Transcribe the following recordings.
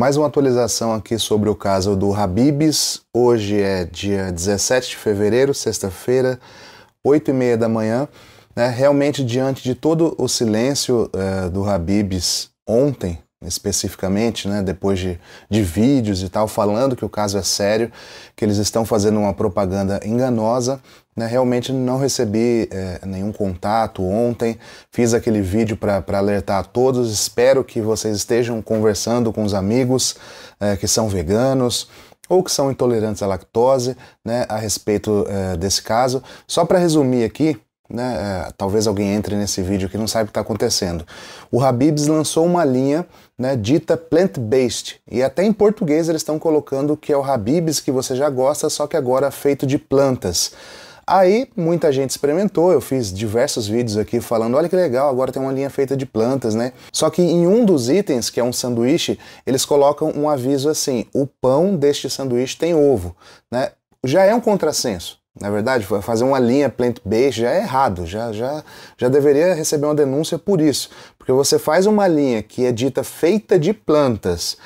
Mais uma atualização aqui sobre o caso do Habibs. Hoje é dia 17 de fevereiro, sexta-feira, 8 e meia da manhã. Né? Realmente, diante de todo o silêncio é, do Habibs ontem, especificamente, né, depois de, de vídeos e tal, falando que o caso é sério, que eles estão fazendo uma propaganda enganosa. Né, realmente não recebi é, nenhum contato ontem, fiz aquele vídeo para alertar a todos. Espero que vocês estejam conversando com os amigos é, que são veganos ou que são intolerantes à lactose né, a respeito é, desse caso. Só para resumir aqui, né, é, talvez alguém entre nesse vídeo que não sabe o que está acontecendo. O Habibs lançou uma linha né, dita plant-based, e até em português eles estão colocando que é o Habibs que você já gosta, só que agora feito de plantas. Aí muita gente experimentou, eu fiz diversos vídeos aqui falando, olha que legal, agora tem uma linha feita de plantas, né? Só que em um dos itens, que é um sanduíche, eles colocam um aviso assim, o pão deste sanduíche tem ovo, né? Já é um contrassenso. Na é verdade, fazer uma linha plant-based já é errado, já, já, já deveria receber uma denúncia por isso. Porque você faz uma linha que é dita feita de plantas,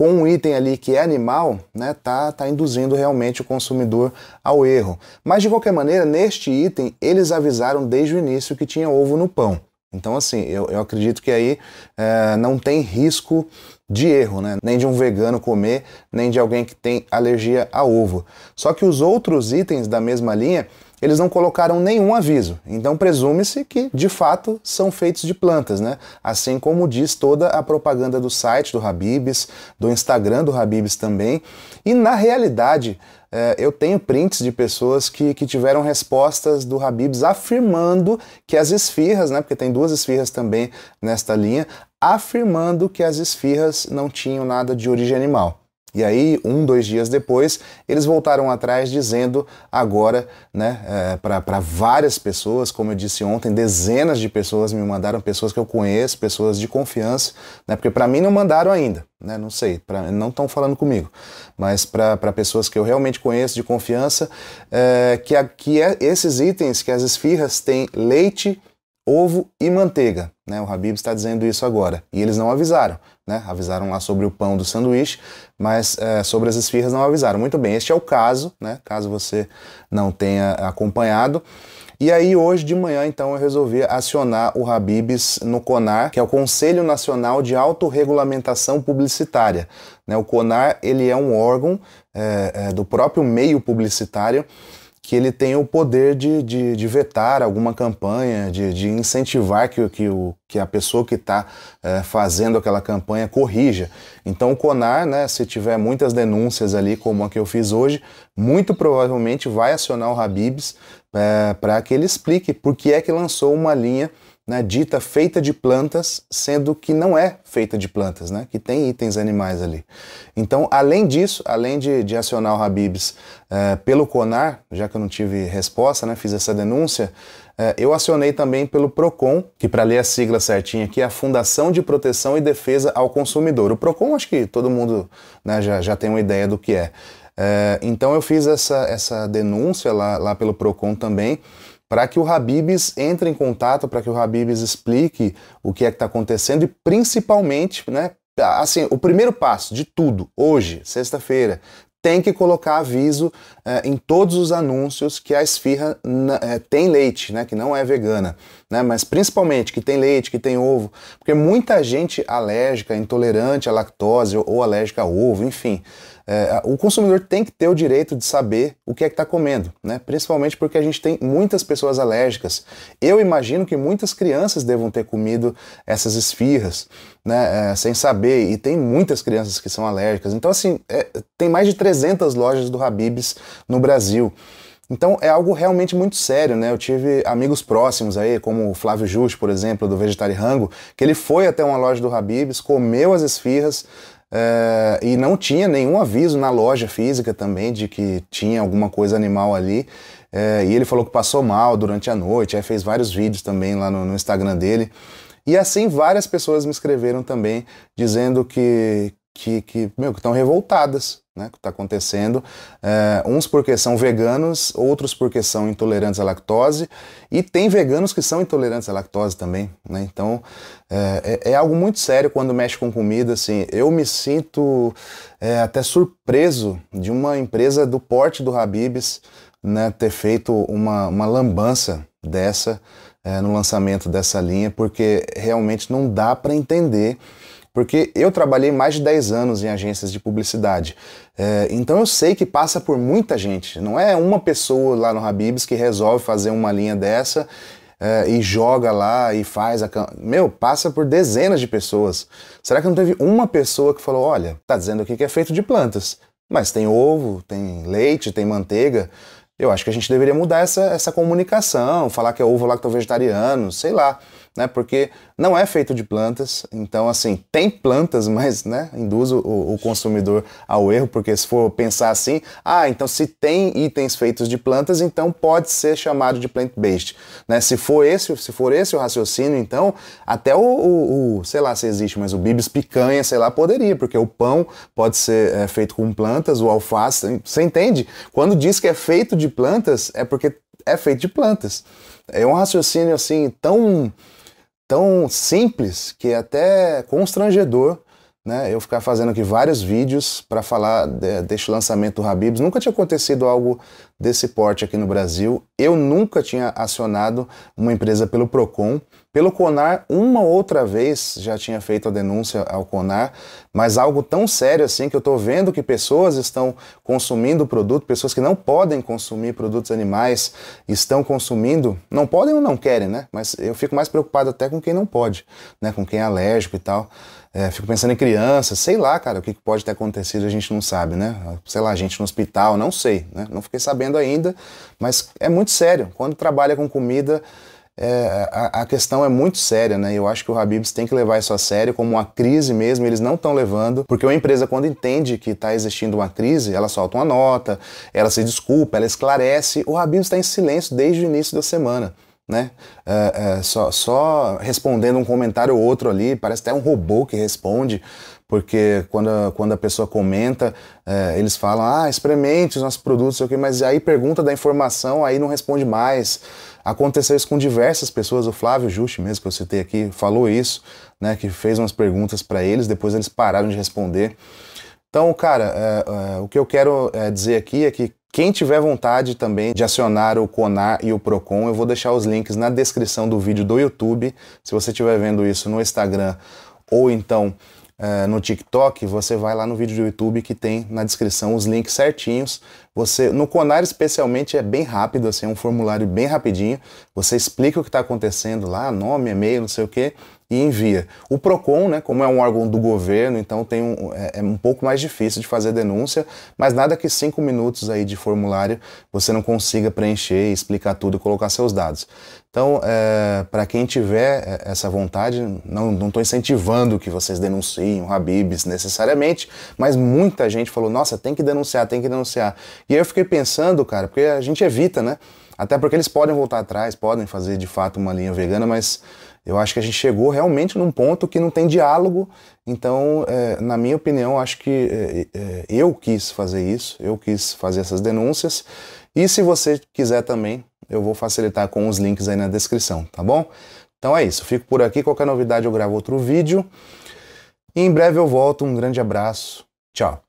com um item ali que é animal, né, tá, tá induzindo realmente o consumidor ao erro. Mas de qualquer maneira, neste item, eles avisaram desde o início que tinha ovo no pão. Então, assim, eu, eu acredito que aí é, não tem risco de erro, né? Nem de um vegano comer, nem de alguém que tem alergia a ovo. Só que os outros itens da mesma linha eles não colocaram nenhum aviso. Então presume-se que, de fato, são feitos de plantas, né? Assim como diz toda a propaganda do site do Habibs, do Instagram do Habibs também. E na realidade, eh, eu tenho prints de pessoas que, que tiveram respostas do Habibs afirmando que as esfirras, né? Porque tem duas esfirras também nesta linha, afirmando que as esfirras não tinham nada de origem animal. E aí, um, dois dias depois, eles voltaram atrás dizendo agora, né, é, para várias pessoas, como eu disse ontem, dezenas de pessoas me mandaram, pessoas que eu conheço, pessoas de confiança, né, porque para mim não mandaram ainda, né, não sei, pra, não estão falando comigo, mas para pessoas que eu realmente conheço de confiança, é, que, a, que é esses itens, que as esfirras têm leite, ovo e manteiga. Né? O Habib está dizendo isso agora. E eles não avisaram. Né? Avisaram lá sobre o pão do sanduíche, mas é, sobre as esfirras não avisaram. Muito bem, este é o caso, né? caso você não tenha acompanhado. E aí hoje de manhã, então, eu resolvi acionar o Habibs no CONAR, que é o Conselho Nacional de Autorregulamentação Publicitária. Né? O CONAR, ele é um órgão é, é, do próprio meio publicitário que ele tem o poder de, de, de vetar alguma campanha, de, de incentivar que, que, o, que a pessoa que está é, eh, fazendo aquela campanha corrija. Então o CONAR, né, se tiver muitas denúncias ali, como a que eu fiz hoje, muito provavelmente vai acionar o Habibs é, eh, para que ele explique por que é que lançou uma linha né, dita feita de plantas, sendo que não é feita de plantas, né, que tem itens animais ali. Então, além disso, além de, de acionar o Habibs eh, pelo CONAR, já que eu não tive resposta, né, fiz essa denúncia, eh, eu acionei também pelo PROCON, que para ler a sigla certinha aqui é a Fundação de Proteção e Defesa ao Consumidor. O PROCON acho que todo mundo né, já, já tem uma ideia do que é. Eh, então eu fiz essa, essa denúncia lá, lá pelo PROCON também, para que o Habibs entre em contato, para que o Habibs explique o que é que está acontecendo e principalmente, né, assim, o primeiro passo de tudo, hoje, sexta-feira, tem que colocar aviso eh, em todos os anúncios que a esfirra eh, tem leite, né, que não é vegana, né, mas principalmente que tem leite, que tem ovo, porque muita gente alérgica, intolerante à lactose ou, ou alérgica a ovo, enfim, é, o consumidor tem que ter o direito de saber o que é que está comendo, né? principalmente porque a gente tem muitas pessoas alérgicas. Eu imagino que muitas crianças devam ter comido essas esfirras né? É, sem saber, e tem muitas crianças que são alérgicas. Então, assim, é, tem mais de 300 lojas do Habibs no Brasil. Então é algo realmente muito sério, né? Eu tive amigos próximos aí, como o Flávio Just, por exemplo, do Vegetari Rango, que ele foi até uma loja do Habibs, comeu as esfirras, Uh, e não tinha nenhum aviso na loja física também de que tinha alguma coisa animal ali. Uh, e ele falou que passou mal durante a noite, aí fez vários vídeos também lá no, no Instagram dele. E assim várias pessoas me escreveram também dizendo que, que, que, meu, que estão revoltadas né, que está acontecendo. É, uns porque são veganos, outros porque são intolerantes à lactose, e tem veganos que são intolerantes à lactose também. Né? Então é, é, é, algo muito sério quando mexe com comida. Assim, eu me sinto é, até surpreso de uma empresa do porte do Habibs né, ter feito uma, uma lambança dessa é, no lançamento dessa linha, porque realmente não dá para entender porque eu trabalhei mais de 10 anos em agências de publicidade. É, então eu sei que passa por muita gente. Não é uma pessoa lá no Habibs que resolve fazer uma linha dessa é, e joga lá e faz a. Meu, passa por dezenas de pessoas. Será que não teve uma pessoa que falou: olha, tá dizendo aqui que é feito de plantas, mas tem ovo, tem leite, tem manteiga. Eu acho que a gente deveria mudar essa, essa comunicação, falar que é ovo lacto vegetariano, sei lá né? Porque não é feito de plantas, então assim, tem plantas, mas né, induz o, o consumidor ao erro, porque se for pensar assim, ah, então se tem itens feitos de plantas, então pode ser chamado de plant-based, né? Se for esse, se for esse o raciocínio, então até o, o, o sei lá se existe, mas o bibis picanha, sei lá, poderia, porque o pão pode ser é, feito com plantas, o alface, você entende? Quando diz que é feito de plantas, é porque é feito de plantas. É um raciocínio assim tão tão simples que é até constrangedor né, eu ficar fazendo aqui vários vídeos para falar de, deste lançamento do Habibs. Nunca tinha acontecido algo desse porte aqui no Brasil. Eu nunca tinha acionado uma empresa pelo Procon. Pelo CONAR, uma outra vez já tinha feito a denúncia ao CONAR, mas algo tão sério assim que eu estou vendo que pessoas estão consumindo produto, pessoas que não podem consumir produtos animais estão consumindo, não podem ou não querem, né? Mas eu fico mais preocupado até com quem não pode, né? Com quem é alérgico e tal. É, fico pensando em crianças, sei lá, cara, o que pode ter acontecido a gente não sabe, né? Sei lá, gente no hospital, não sei, né? Não fiquei sabendo ainda, mas é muito sério. Quando trabalha com comida, é, a, a, questão é muito séria, né? Eu acho que o Habibs tem que levar isso a sério como uma crise mesmo, eles não estão levando, porque uma empresa quando entende que está existindo uma crise, ela solta uma nota, ela se desculpa, ela esclarece. O Habibs está em silêncio desde o início da semana. Né? É, é, só, só, respondendo um comentário ou outro ali, parece até um robô que responde, porque quando a, quando a pessoa comenta, é, eles falam, ah, experimente os nossos produtos, sei o quê, mas aí pergunta da informação, aí não responde mais. Aconteceu isso com diversas pessoas, o Flávio Juste mesmo, que eu citei aqui, falou isso, né, que fez umas perguntas para eles, depois eles pararam de responder. Então, cara, é, é, o que eu quero é, dizer aqui é que quem tiver vontade também de acionar o CONAR e o PROCON, eu vou deixar os links na descrição do vídeo do YouTube. Se você estiver vendo isso no Instagram ou então uh, no TikTok, você vai lá no vídeo do YouTube que tem na descrição os links certinhos. Você no Conar especialmente é bem rápido, assim, é um formulário bem rapidinho. Você explica o que está acontecendo lá, nome, e-mail, não sei o quê e envia. O PROCON, né, como é um órgão do governo, então tem um, é, é um pouco mais difícil de fazer denúncia, mas nada que cinco minutos aí de formulário você não consiga preencher, explicar tudo e colocar seus dados. Então, é, para quem tiver é, essa vontade, não estou incentivando que vocês denunciem o Habibs necessariamente, mas muita gente falou, nossa, tem que denunciar, tem que denunciar. E aí eu fiquei pensando, cara, porque a gente evita, né? Até porque eles podem voltar atrás, podem fazer de fato uma linha vegana, mas eu acho que a gente chegou realmente num ponto que não tem diálogo. Então, é, na minha opinião, acho que é, é, é, eu quis fazer isso, eu quis fazer essas denúncias. E se você quiser também, eu vou facilitar com os links aí na descrição, tá bom? Então é isso, fico por aqui. Qualquer novidade eu gravo outro vídeo. E em breve eu volto. Um grande abraço. Tchau.